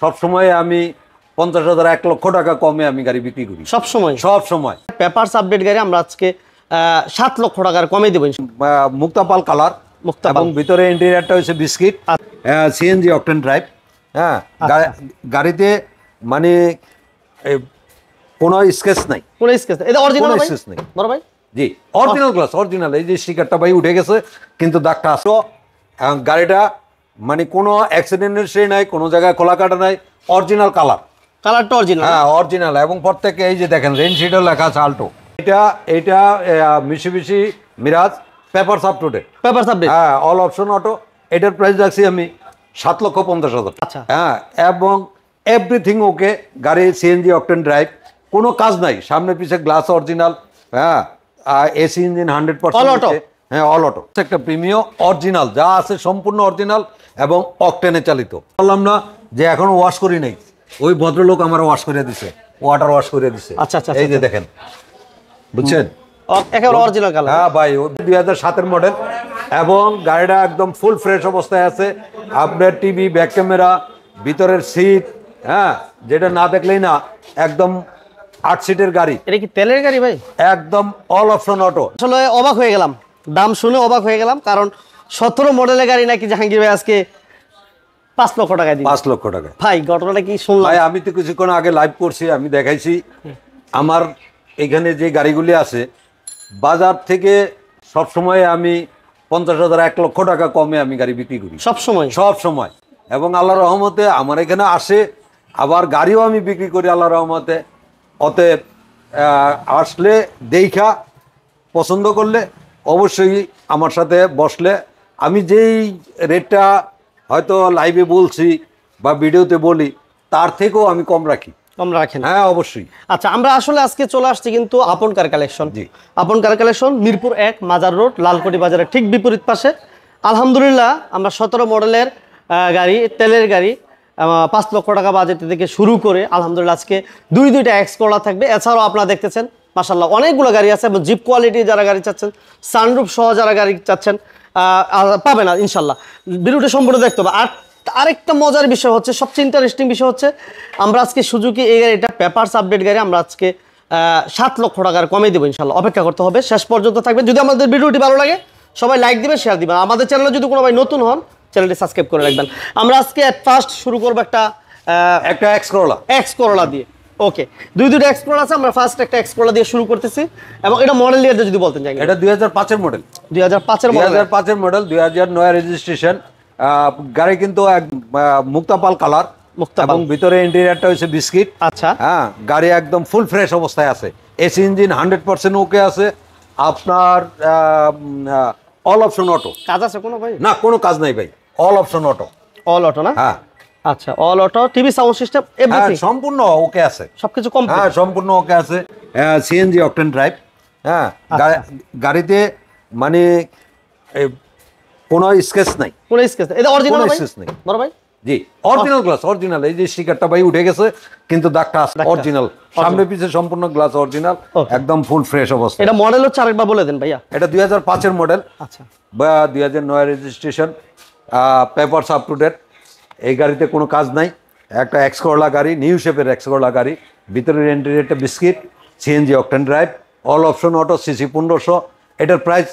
সবসময় আমি পঞ্চাশ হাজার এক লক্ষ টাকা কমে আমি গাড়ি বিক্রি করি সবসময় সবসময় পেপার আপডেট গাড়ি আমরা আজকে সাত লক্ষ টাকার কমে দেবেন মুক্তাপাল কালার মুক্তা এবং ভিতরে ইন্টেরিয়ারটা হচ্ছে বিস্কিট সিএনজি অকটেন ড্রাইভ হ্যাঁ, হ্যাঁ আচ্ছা। গাড়িতে মানে কোনো স্কেচ নাই কোনো স্কেচ নাই এটা অরিজিনাল স্কেচ নাই বড় ভাই জি অরিজিনাল গ্লাস অরিজিনাল এই যে স্টিকারটা ভাই উঠে গেছে কিন্তু দাগটা আসলো গাড়িটা মানে কোনো অ্যাক্সিডেন্টের সে নাই কোনো জায়গায় খোলা কাটা নাই অরিজিনাল কালার কালারটা অরিজিনাল হ্যাঁ অরিজিনাল এবং প্রত্যেকে এই যে দেখেন রেনশিটও লেখা আছে আল্টো এটা এটা মিশি মিরাজ পেপার সাপ টুডে পেপার সাপ হ্যাঁ অল অপশন অটো এটার প্রাইস রাখছি আমি সাত লক্ষ পঞ্চাশ হাজার আচ্ছা হ্যাঁ এবং এভরিথিং ওকে গাড়ি সিএনজি অকটেন ড্রাইভ কোনো কাজ নাই সামনে পিছে গ্লাস অরিজিনাল হ্যাঁ এসি ইঞ্জিন হান্ড্রেড পার্সেন্ট হ্যাঁ অল অটো একটা প্রিমিয় অরিজিনাল যা আছে সম্পূর্ণ অরিজিনাল এবং অকটেনে চালিত বললাম না যে এখন ওয়াশ করি নাই ওই ভদ্রলোক আমার ওয়াশ করে দিছে ওয়াটার ওয়াশ করে দিছে আচ্ছা আচ্ছা, আচ্ছা এই যে আচ্ছা। দেখেন বুঝছেন একেবারে অরিজিনাল কালার হ্যাঁ ভাই দুই হাজার সাতের মডেল এবং গাড়িটা একদম ফুল ফ্রেশ অবস্থায় আছে আপনার টিভি ব্যাক ক্যামেরা ভিতরের সিট হ্যাঁ যেটা না দেখলেই না একদম আট সিটের গাড়ি এটা কি তেলের গাড়ি ভাই একদম অল অপশন অটো আসলে অবাক হয়ে গেলাম দাম শুনে অবাক হয়ে গেলাম কারণ সতেরো মডেলের গাড়ি নাকি জাহাঙ্গীর ভাই আজকে পাঁচ লক্ষ টাকা পাঁচ লক্ষ টাকা ভাই ঘটনাটা কি শুনলাম ভাই আমি তো কিছুক্ষণ আগে লাইভ করছি আমি দেখাইছি আমার এখানে যে গাড়িগুলি আছে বাজার থেকে সব সময় আমি পঞ্চাশ হাজার এক লক্ষ টাকা কমে আমি গাড়ি বিক্রি করি সবসময় সব সময় এবং আল্লাহ রহমতে আমার এখানে আসে আবার গাড়িও আমি বিক্রি করি আল্লাহ রহমতে অতএব আসলে দেখা পছন্দ করলে অবশ্যই আমার সাথে বসলে আমি যেই রেটটা হয়তো লাইভে বলছি বা ভিডিওতে বলি তার থেকেও আমি কম রাখি কম রাখেন হ্যাঁ অবশ্যই আচ্ছা আমরা আসলে আজকে চলে আসছি কিন্তু আপনকার কালেকশন জি আপনকার কালেকশন মিরপুর এক মাজার রোড লালকোটি বাজারের ঠিক বিপরীত পাশে আলহামদুলিল্লাহ আমরা সতেরো মডেলের গাড়ি তেলের গাড়ি পাঁচ লক্ষ টাকা বাজেট থেকে শুরু করে আলহামদুলিল্লাহ আজকে দুই দুইটা এক্স কলা থাকবে এছাড়াও আপনারা দেখতেছেন মাসাল্লাহ অনেকগুলো গাড়ি আছে এবং জিপ কোয়ালিটি যারা গাড়ি চাচ্ছেন সানরুফ সহ যারা গাড়ি চাচ্ছেন পাবে না ইনশাল্লাহ ভিডিওটা সম্পূর্ণ দেখতে হবে আর আরেকটা মজার বিষয় হচ্ছে সবচেয়ে ইন্টারেস্টিং বিষয় হচ্ছে আমরা আজকে সুজুকি এই গাড়িটা পেপারস আপডেট গাড়ি আমরা আজকে সাত লক্ষ টাকার কমে দেবো ইনশাল্লাহ অপেক্ষা করতে হবে শেষ পর্যন্ত থাকবে যদি আমাদের ভিডিওটি ভালো লাগে সবাই লাইক দিবেন শেয়ার দিবেন আমাদের চ্যানেলে যদি কোনো ভাই নতুন হন চ্যানেলটি সাবস্ক্রাইব করে রাখবেন আমরা আজকে ফার্স্ট শুরু করবো একটা একটা এক্স করোলা এক্স করোলা দিয়ে ওকে দুই দুটো এক্সপ্লোর আছে আমরা ফার্স্ট একটা এক্সপ্লোর দিয়ে শুরু করতেছি এবং এটা মডেল ইয়ারটা যদি বলতেন জানি এটা দুই হাজার পাঁচের মডেল দুই হাজার পাঁচের দুই পাঁচের মডেল দুই হাজার নয় রেজিস্ট্রেশন গাড়ি কিন্তু এক মুক্তাপাল কালার এবং ভিতরে ইন্টেরিয়ারটা হচ্ছে বিস্কিট আচ্ছা হ্যাঁ গাড়ি একদম ফুল ফ্রেশ অবস্থায় আছে AC engine hundred percent okay আছে আপনার অল অপশন অটো কাজ আছে কোনো ভাই না কোনো কাজ নাই ভাই all option auto all auto না হ্যাঁ আচ্ছা all auto TV sound system everything সম্পূর্ণ ওকে আছে সবকিছু কমপ্লিট হ্যাঁ সম্পূর্ণ ওকে আছে সিএনজি অকটেন ড্রাইভ হ্যাঁ, হ্যাঁ আচ্ছা। গাড়িতে মানে কোনো স্কেচ নাই কোনো স্কেচ নাই এটা অরিজিনাল ভাই স্কেচ নাই বড় ভাই জি অরিজিনাল গ্লাস অরিজিনাল এই যে স্টিকারটা ভাই উঠে গেছে কিন্তু দাগটা অরিজিনাল সামনে পিছে সম্পূর্ণ গ্লাস অরিজিনাল একদম ফুল ফ্রেশ অবস্থা এটা মডেল হচ্ছে আরেকবার বলে দেন ভাইয়া এটা দুই হাজার পাঁচের মডেল আচ্ছা বা হাজার নয় registration papers up to date এই গাড়িতে কোনো কাজ নাই একটা এক্স করলা গাড়ি নিউ শেপের এক্স করলা গাড়ি ভিতরের ইন্টেরিয়রটা biscuit CNG octane drive all option auto CC পনেরোশো এটার প্রাইস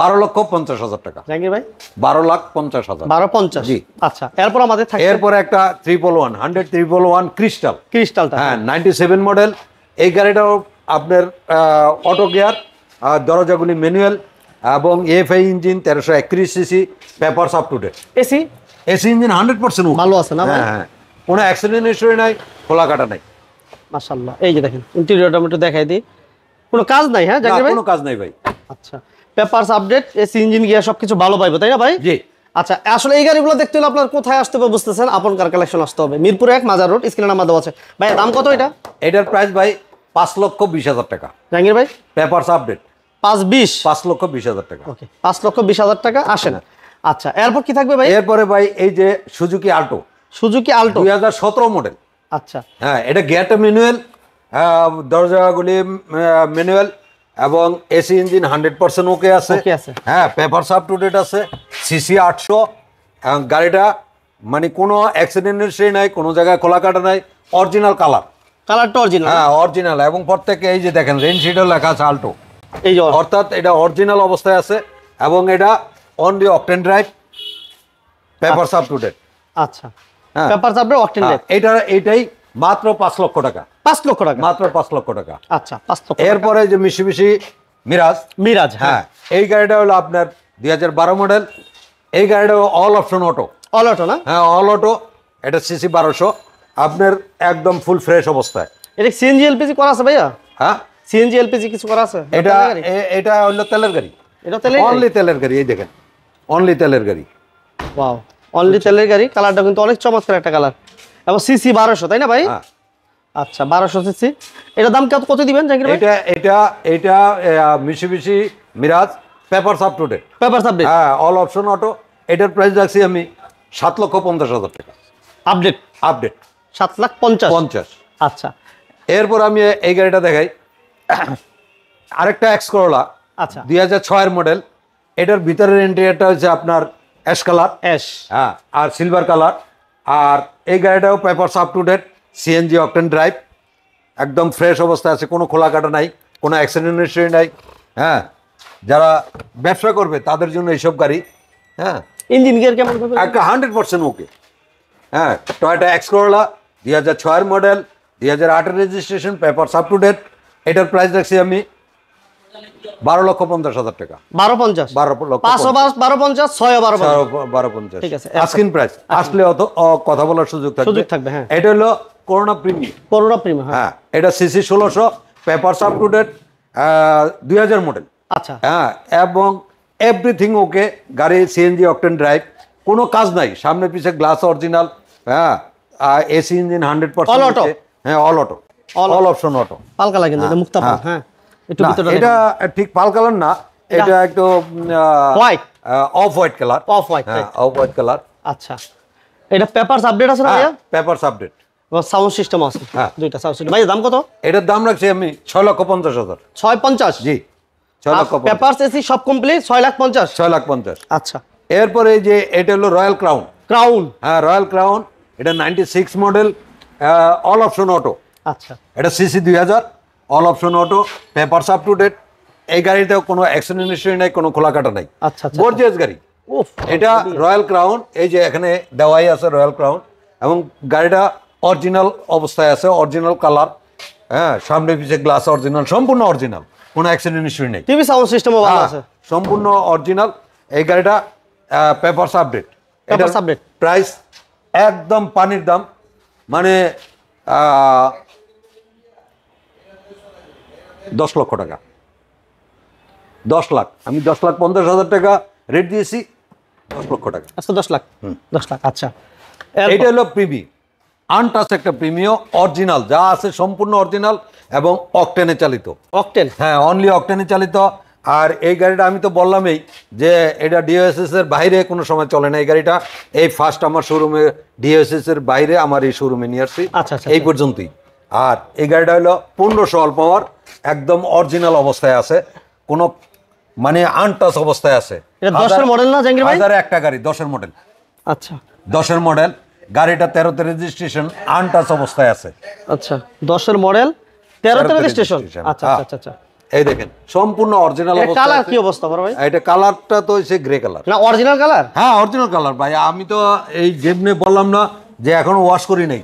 বারো লক্ষ পঞ্চাশ হাজার টাকা ভাই বারো লাখ পঞ্চাশ হাজার বারো পঞ্চাশ জি আচ্ছা এরপর আমাদের এরপরে একটা triple one hundred triple one crystal crystal হ্যাঁ নাইনটি সেভেন মডেল এই গাড়িটাও আপনার অটো গিয়ার দরজাগুলি ম্যানুয়াল এবং এফআই ইঞ্জিন তেরোশো একত্রিশ CC papers up to date AC engine hundred percent ভালো আছে না হ্যাঁ, হ্যাঁ। কোনো অ্যাক্সিডেন্ট হিস্টোরি নাই খোলা কাটা নাই মাশাল্লাহ এই যে দেখেন ইন্টেরিয়রটা একটু দেখাই দিই কোনো কাজ নাই হ্যাঁ ভাই কোনো কাজ নাই ভাই আচ্ছা পেপারস আপডেট এসি ইঞ্জিন ভালো পাইবো তাই না ভাই জি আচ্ছা আসলে এই গাড়িগুলো দেখতে হলে আপনার কোথায় আসতে হবে বুঝতেছেন আপন কার কালেকশন আসতে হবে মিরপুর এক মাজার রোড স্ক্রিনে আছে ভাই দাম কত এটা এটার প্রাইস ভাই পাঁচ লক্ষ বিশ হাজার টাকা জাহাঙ্গীর ভাই পেপারস আপডেট পাঁচ বিশ পাঁচ লক্ষ বিশ হাজার টাকা ওকে পাঁচ লক্ষ বিশ হাজার টাকা আসে না আচ্ছা এরপর কি থাকবে ভাই এরপরে ভাই এই যে সুজুকি আল্টো সুজুকি আল্টো দুই হাজার সতেরো মডেল আচ্ছা হ্যাঁ এটা গেট ম্যানুয়াল দরজাগুলি ম্যানুয়াল এবং AC engine hundred percent okay আছে হ্যাঁ পেপার সাপ টু ডেট আছে সিসি আটশো এবং গাড়িটা মানে কোনো অ্যাক্সিডেন্টের সে নাই কোনো জায়গায় খোলা কাটা নাই অরিজিনাল কালার কালারটা অরিজিনাল হ্যাঁ অরিজিনাল এবং প্রত্যেকে এই যে দেখেন রেন শিটও লেখা আছে আল্টো এই যে অর্থাৎ এটা অরিজিনাল অবস্থায় আছে এবং এটা only octane drive papers up to date আচ্ছা পেপারস আপ অকটেন ড্রাইভ এটা এটাই মাত্র লক্ষ টাকা লক্ষ টাকা মাত্র লক্ষ টাকা আচ্ছা লক্ষ এরপরে যে মিশিমিশি মিরাজ মিরাজ হ্যাঁ এই গাড়িটা হলো আপনার মডেল এই গাড়িটা all option auto all auto না হ্যাঁ অল অটো এটা সিসি বারোশো আপনার একদম ফুল ফ্রেশ অবস্থায় এটা সিএনজি এলপিজি করা আছে ভাইয়া হ্যাঁ সিএনজি এলপিজি কিছু করা আছে এটা এটা হলো তেলের গাড়ি এটা তেলের অনলি তেলের গাড়ি এই দেখেন অনলি তেলের গাড়ি ওয়াও অনলি তেলের গাড়ি কালারটা কিন্তু অনেক চমৎকার একটা কালার এবং সিসি বারোশো তাই না ভাই হ্যাঁ। আচ্ছা বারোশো সিসি এটা দাম কত দিবেন এটা এটা এটা মিশিবিশি মিরাজ পেপার সাপ টুডে পেপার সাপ হ্যাঁ অল অপশন অটো এটার প্রাইস রাখছি আমি সাত লক্ষ পঞ্চাশ হাজার টাকা আপডেট আপডেট সাত লাখ পঞ্চাশ পঞ্চাশ আচ্ছা এরপর আমি এই গাড়িটা দেখাই আরেকটা এক্স করলা আচ্ছা দুই হাজার ছয়ের মডেল এটার ভিতরের ইন্টেরিয়ারটা হচ্ছে আপনার অ্যাশ কালার অ্যাশ হ্যাঁ আর সিলভার কালার আর এই গাড়িটাও paper up to date CNG octane drive একদম ফ্রেশ অবস্থা আছে কোনো খোলা কাটা নাই কোনো অ্যাক্সিডেন্ট হিস্ট্রি নাই হ্যাঁ যারা ব্যবসা করবে তাদের জন্য এইসব গাড়ি হ্যাঁ ইঞ্জিন গিয়ার কেমন একটা হান্ড্রেড পার্সেন্ট ওকে হ্যাঁ টয়টা এক্সকোরলা দুই হাজার ছয়ের মডেল দুই হাজার আটের registration paper up to date এটার প্রাইস রাখছি আমি বারো লক্ষ হাজার টাকা লক্ষ ঠিক আছে প্রাইস আসলে অত কথা বলার সুযোগ থাকবে সুযোগ থাকবে হ্যাঁ এটা হলো করোনা প্রিমিয়াম করোনা প্রিমিয়াম হ্যাঁ এটা সিসি ষোলোশো papers up to date model আচ্ছা হ্যাঁ এবং এভরিথিং ওকে গাড়ি সিএনজি অকটেন ড্রাইভ কোনো কাজ নাই সামনে পিছে গ্লাস অরিজিনাল হ্যাঁ এসি ইঞ্জিন হান্ড্রেড পার্সেন্ট হ্যাঁ all auto all option auto পালকা লাগে মুক্ত হ্যাঁ এটা ঠিক পাল কালার না এটা একটু white off white colour off white off white colour আচ্ছা এটা পেপারস আপডেট আছে না হ্যাঁ, ভাইয়া পেপারস আপডেট সাউন্ড সিস্টেম আছে হ্যাঁ। দুইটা সাউন্ড সিস্টেম ভাই দাম কত এটার দাম রাখছি আমি ছয় লক্ষ পঞ্চাশ হাজার ছয় পঞ্চাশ জি ছয় লক্ষ আচ্ছা, পেপারস এসি সব কমপ্লিট ছয় লাখ পঞ্চাশ ছয় লাখ পঞ্চাশ আচ্ছা এরপরে যে এটা হলো রয়্যাল ক্রাউন ক্রাউন হ্যাঁ রয়্যাল ক্রাউন এটা ninety six model all option auto আচ্ছা এটা সিসি দুই হাজার all option auto papers up to date এই গাড়িতেও কোনো অ্যাক্সিডেন্ট হিস্ট্রি নাই কোনো খোলা কাটা নাই আচ্ছা গর্জিয়াস আচ্ছা, আচ্ছা। গাড়ি এটা রয়্যাল ক্রাউন এই যে এখানে দেওয়াই আছে রয়্যাল ক্রাউন এবং গাড়িটা অরিজিনাল অবস্থায় আছে অরিজিনাল কালার হ্যাঁ সামনে পিছিয়ে গ্লাস অরিজিনাল সম্পূর্ণ অরিজিনাল কোনো অ্যাক্সিডেন্ট হিস্ট্রি নেই টিভি সাউন্ড সিস্টেমও ভালো হ্যাঁ, আছে সম্পূর্ণ অরিজিনাল এই গাড়িটা papers update papers update price একদম পানির দাম মানে দশ লক্ষ টাকা দশ লাখ আমি দশ লাখ পঞ্চাশ হাজার টাকা রেট দিয়েছি দশ লক্ষ টাকা আচ্ছা দশ লাখ দশ লাখ আচ্ছা এটা হলো প্রিমি আনটাস একটা প্রিমিয় অরিজিনাল যা আছে সম্পূর্ণ অরিজিনাল এবং অকটেনে চালিত অকটেন হ্যাঁ অনলি অকটেনে চালিত আর এই গাড়িটা আমি তো বললামই যে এটা ডিওএসএস এর বাইরে কোনো সময় চলে না এই গাড়িটা এই ফার্স্ট আমার শোরুমে ডিওএসএস এর বাইরে আমার এই শোরুমে নিয়ে আসছি আচ্ছা, আচ্ছা এই আচ্ছা। পর্যন্তই আর এই গাড়িটা হলো পনেরোশো অল্প পাওয়ার একদম অরিজিনাল অবস্থায় আছে কোন মানে আনটাচ অবস্থায় আছে দশের মডেল একটা গাড়ি দশের মডেল আচ্ছা দশের মডেল গাড়িটা তেরোতে রেজিস্ট্রেশন আনটাচ অবস্থায় আছে আচ্ছা দশের মডেল তেরোতে রেজিস্ট্রেশন আচ্ছা আচ্ছা, হ্যাঁ। আচ্ছা আচ্ছা এই দেখেন সম্পূর্ণ অরিজিনাল অবস্থা কালার কি অবস্থা ভাই এটা কালারটা তো সে গ্রে কালার না অরিজিনাল কালার হ্যাঁ অরিজিনাল কালার ভাই আমি তো এই যেমনি বললাম না যে এখন ওয়াশ করি নাই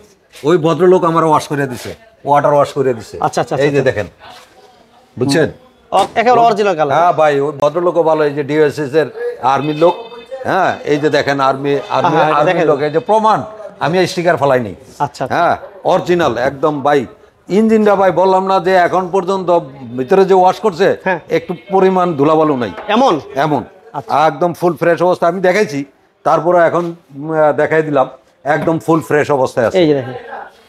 ওই ভদ্রলোক আমার ওয়াশ করে দিছে ওয়াটার ওয়াশ করে দিছে আচ্ছা আচ্ছা এই যে আচ্ছা। দেখেন বুঝছেন একেবারে অরিজিনাল কালার হ্যাঁ ভাই ওই ভদ্রলোকও ভালো এই যে ডিএসএস এর আর্মির লোক হ্যাঁ এই যে দেখেন আর্মি আর্মি লোক এই যে প্রমাণ আমি এই স্টিকার ফলাইনি আচ্ছা, আচ্ছা হ্যাঁ অরিজিনাল একদম ভাই ইঞ্জিনটা ভাই বললাম না যে এখন পর্যন্ত ভিতরে যে ওয়াশ করছে হ্যাঁ। একটু পরিমাণ ধুলাবালু নাই এমন এমন আচ্ছা। একদম ফুল ফ্রেশ অবস্থা আমি দেখাইছি তারপরে এখন দেখাই দিলাম একদম ফুল ফ্রেশ অবস্থায় আছে এই যে দেখেন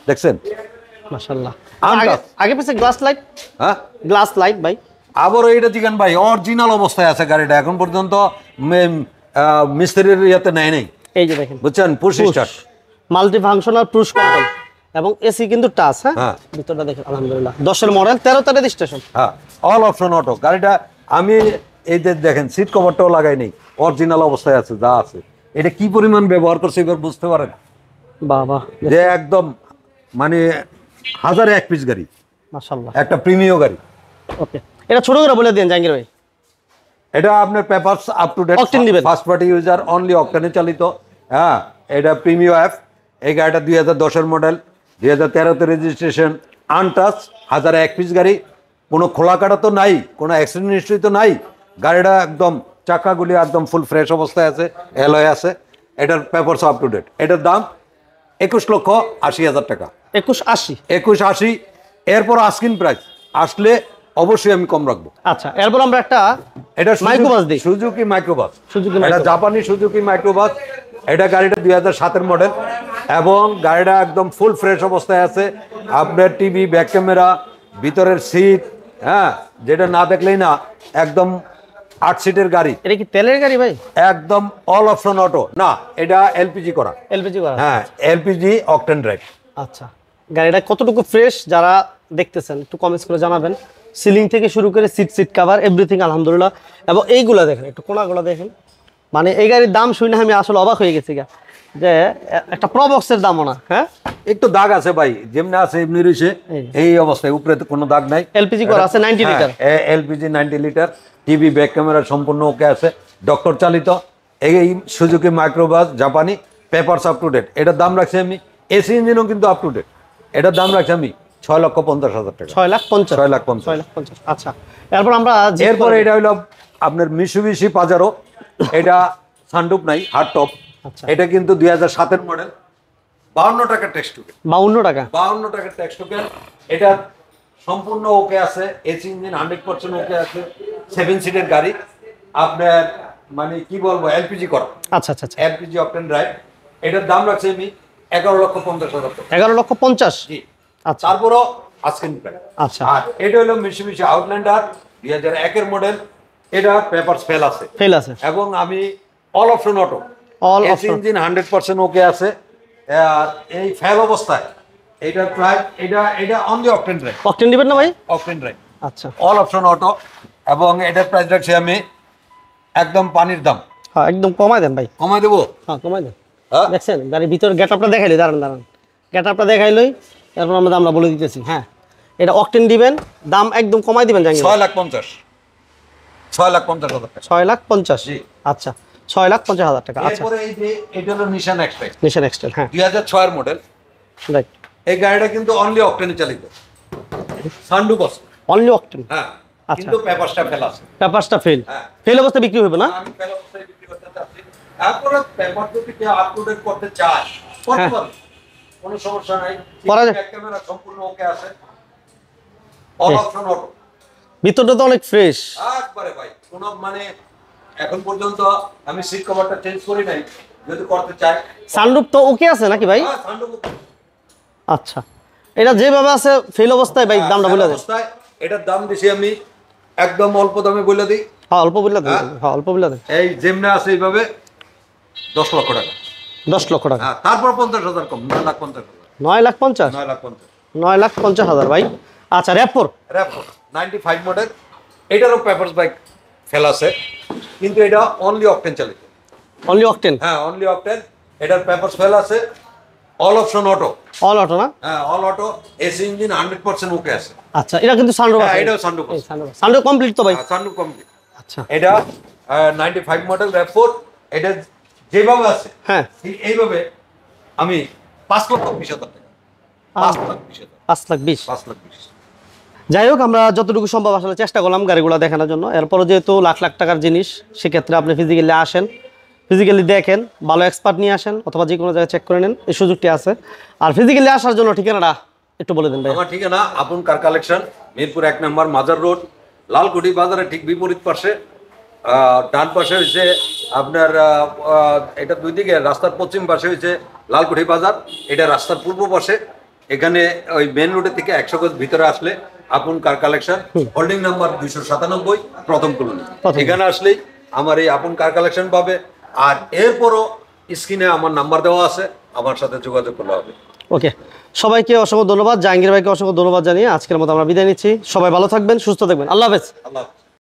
দেখছেন মাশাআল্লাহ আগে পাশে গ্লাস লাইট হ্যাঁ গ্লাস লাইট ভাই আবার এইটা দিবেন ভাই অরিজিনাল অবস্থায় আছে গাড়িটা এখন পর্যন্ত মিস্ত্রির ইয়াতে নেয় নাই এই যে দেখেন বুঝছেন push start multi functional push control এবং এসি কিন্তু টাচ হ্যাঁ? হ্যাঁ ভিতরটা দেখেন আলহামদুলিল্লাহ 10 এর মডেল 13 তেরো রেজিস্ট্রেশন হ্যাঁ অল অপশন অটো গাড়িটা আমি এই যে দেখেন সিট কভারটাও লাগাই নাই অরিজিনাল অবস্থায় আছে যা আছে এটা কি পরিমাণ ব্যবহার করছে এবার বুঝতে পারেন বাবা যে একদম মানে হাজারে এক পিস গাড়ি একটা প্রিমিয় গাড়ি ওকে এটা ছোট করে বলে দেন জাহাঙ্গীর ভাই এটা আপনার paper up to date octane দিবেন ফার্স্ট পার্টি ইউজার অনলি অকটেনে চালিত হ্যাঁ এটা প্রিমিয় অ্যাপ এই গাড়িটা দুই হাজার দশের মডেল দুই হাজার তেরোতে রেজিস্ট্রেশন আনটাচ হাজারে এক পিস গাড়ি কোনো খোলা কাটা তো নাই কোনো অ্যাক্সিডেন্ট হিস্ট্রি তো নাই গাড়িটা একদম চাকাগুলি একদম ফুল ফ্রেশ অবস্থায় আছে এলয় আছে এটার পেপারস আপ টু ডেট এটার দাম একুশ লক্ষ আশি হাজার টাকা একুশ আশি একুশ আশি এরপর আস্কিন প্রাইস আসলে অবশ্যই আমি কম রাখবো আচ্ছা এরপর আমরা একটা এটা মাইক্রোবাস দিই সুজুকি মাইক্রোবাস সুজুকি এটা জাপানি সুজুকি মাইক্রোবাস এটা গাড়িটা দুই হাজার সাতের মডেল এবং গাড়িটা একদম ফুল ফ্রেশ অবস্থায় আছে আপনার টিভি ব্যাক ক্যামেরা ভিতরের সিট হ্যাঁ যেটা না দেখলেই না একদম আট সিটের গাড়ি এটা কি তেলের গাড়ি ভাই একদম অল অপশন অটো না এটা এলপিজি করা এলপিজি করা হ্যাঁ এলপিজি অকটেন ড্রাইভ আচ্ছা গাড়িটা কতটুকু ফ্রেশ যারা দেখতেছেন একটু কমেন্টস করে জানাবেন সিলিং থেকে শুরু করে সিট সিট কাভার এভরিথিং আলহামদুলিল্লাহ এবং এইগুলা দেখেন একটু কোনাগুলো দেখেন মানে এই গাড়ির দাম শুনে আমি আসলে অবাক হয়ে গেছি গা যে একটা প্রবক্সের দাম না হ্যাঁ একটু দাগ আছে ভাই যেমনি আছে এমনি রয়েছে এই অবস্থায় উপরে তো কোনো দাগ নাই এলপিজি করা আছে 90 হ্যাঁ, litre LPG 90 litre TV back camera সম্পূর্ণ ওকে আছে ডক্টর চালিত এই সুজুকি মাইক্রোবাস জাপানি পেপারস আপ টু ডেট এটার দাম রাখছি আমি এসি ইঞ্জিনও কিন্তু আপ টু ডেট এটার দাম রাখছি আমি ছয় লক্ষ পঞ্চাশ হাজার টাকা ছয় লাখ পঞ্চাশ ছয় লাখ পঞ্চাশ লাখ পঞ্চাশ আচ্ছা এরপর আমরা এরপরে এটা হলো আপনার মিশি পাজারও এটা সানডুপ নাই হার্ড টপ আচ্ছা। এটা কিন্তু দুই হাজার সাতের মডেল বাউন্ন টাকা ট্যাক্স টোকেন বাউন্ন টাকা বাউন্ন টাকা ট্যাক্স এটা সম্পূর্ণ ওকে আছে AC engine hundred percent okay আছে সেভেন সিটের গাড়ি আপনার মানে কি বলবো এলপিজি করা আচ্ছা আচ্ছা এলপিজি অপটেন ড্রাইভ এটার দাম রাখছে আমি এগারো লক্ষ পঞ্চাশ হাজার এগারো লক্ষ পঞ্চাশ জি আচ্ছা তারপরও আজকে আচ্ছা আর এটা হলো মিশিমিশি আউটল্যান্ডার দুই হাজার একের মডেল এটা পেপার ফেল আছে ফেল আছে এবং আমি all option auto all engine hundred percent okay আছে আর এই ফ্যাব অবস্থায় এটা প্রায় এটা এটা অনলি অপটেন ড্রাইভ অকটেন দিবেন না ভাই অকটেন ড্রাইভ আচ্ছা অল অপশন অটো এবং এটার প্রাইস রাখছি আমি একদম পানির দাম হ্যাঁ একদম কমাই দেন ভাই কমাই দেবো হ্যাঁ কমাই দেন হ্যাঁ। দেখছেন গাড়ির ভিতর গেট আপটা দেখাইলি দাঁড়ান দাঁড়ান গেট আপটা দেখাইলই তারপর আমরা দামটা বলে দিতেছি হ্যাঁ এটা অকটেন দিবেন দাম একদম কমাই দিবেন জানি ছয় লাখ পঞ্চাশ ছয় লাখ পঞ্চাশ ছয় লাখ পঞ্চাশ আচ্ছা ছয় লাখ পঞ্চাশ হাজার টাকা আচ্ছা এই যে এটা হলো নিশান এক্সটেল নিশান এক্সটেল হ্যাঁ দুই হাজার ছয়ের মডেল রাইট এই গাড়িটা কিন্তু অনলি অকটেনে চালিত সান্ডু বস অনলি অকটেন হ্যাঁ আচ্ছা কিন্তু পেপারসটা ফেল আছে পেপারসটা ফেল ফেল অবস্থা বিক্রি হবে না আমি ফেল অবস্থায় বিক্রি করতে চাচ্ছি তারপরে পেপার যদি কেউ আপলোড করতে চাস করতে হ্যাঁ। পারবে কোনো সমস্যা নাই করা যায় ক্যামেরা সম্পূর্ণ ওকে আছে অল অপশন অটো ভিতরটা তো অনেক ফ্রেশ একবারে ভাই কোনো মানে এখন পর্যন্ত আমি সিট কভারটা চেঞ্জ করি নাই যদি করতে চাই সানরুফ তো ওকে আছে নাকি ভাই হ্যাঁ, আচ্ছা এটা যেভাবে আছে ফেল অবস্থায় ভাই হ্যাঁ, দামটা বলে দেয় এটার দাম দিছি আমি একদম অল্প দামে বলে দিই হ্যাঁ অল্প বলে দেন হ্যাঁ।, হ্যাঁ অল্প বলে দেন এই যেমনে আছে এইভাবে দশ লক্ষ টাকা দশ লক্ষ টাকা হ্যাঁ তারপর পঞ্চাশ হাজার কম নয় লাখ পঞ্চাশ নয় লাখ পঞ্চাশ নয় লাখ পঞ্চাশ নয় লাখ পঞ্চাশ হাজার ভাই আচ্ছা র্যাপোর র্যাপোর নাইনটি ফাইভ মডেল এটারও পেপারস বাইক ফেলাছে কিন্তু এটা অনলি অকটেন চালিত অনলি অকটেন হ্যাঁ অনলি অকটেন এটার পেপার আছে all option auto all auto না হ্যাঁ all auto AC engine 100% okay আছে আচ্ছা এটা কিন্তু সানরুফ হ্যাঁ, আছে এটা সানরুফ সানরুফ কমপ্লিট তো ভাই সানরুফ হ্যাঁ, কমপ্লিট আচ্ছা এটা 95 মডেল র্যাপ4 এটা যেভাবে আছে হ্যাঁ এইভাবে আমি 5 লক্ষ 20 হাজার টাকা 5 লাখ 20 5 লাখ 20 5 লাখ 20 যাই হোক আমরা যতটুকু সম্ভব আসলে চেষ্টা করলাম গাড়িগুলো দেখানোর জন্য এরপরও যেহেতু লাখ লাখ টাকার জিনিস সেক্ষেত্রে আপনি ফিজিক্যালি আসেন ফিজিক্যালি দেখেন ভালো এক্সপার্ট নিয়ে আসেন অথবা যে কোনো জায়গায় চেক করে নেন এই সুযোগটি আছে আর ফিজিক্যালি আসার জন্য ঠিকানাটা একটু বলে দেন ভাই আমার ঠিকানা আপন কার কালেকশন মিরপুর এক নম্বর মাজার রোড লালকুটি বাজারের ঠিক বিপরীত পাশে ডান পাশে হয়েছে আপনার এটা দুই দিকে রাস্তার পশ্চিম পাশে হয়েছে লালকুঠি বাজার এটা রাস্তার পূর্ব পাশে এখানে ওই মেন রোডের থেকে একশো গজ ভিতরে আসলে আপন কার কালেকশন হোল্ডিং নাম্বার দুইশো সাতানব্বই প্রথম কলোনি এখানে আসলেই আমার এই আপন কার কালেকশন পাবে আর এরপরও স্ক্রিনে আমার নাম্বার দেওয়া আছে আমার সাথে যোগাযোগ করা হবে ওকে সবাইকে অসংখ্য ধন্যবাদ জাহাঙ্গীর ভাইকে অসংখ্য ধন্যবাদ জানিয়ে আজকের মতো আমরা বিদায় নিচ্ছি সবাই ভালো থাকবেন সুস্থ থাকবেন আল্লাহ হাফেজ আল্লাহ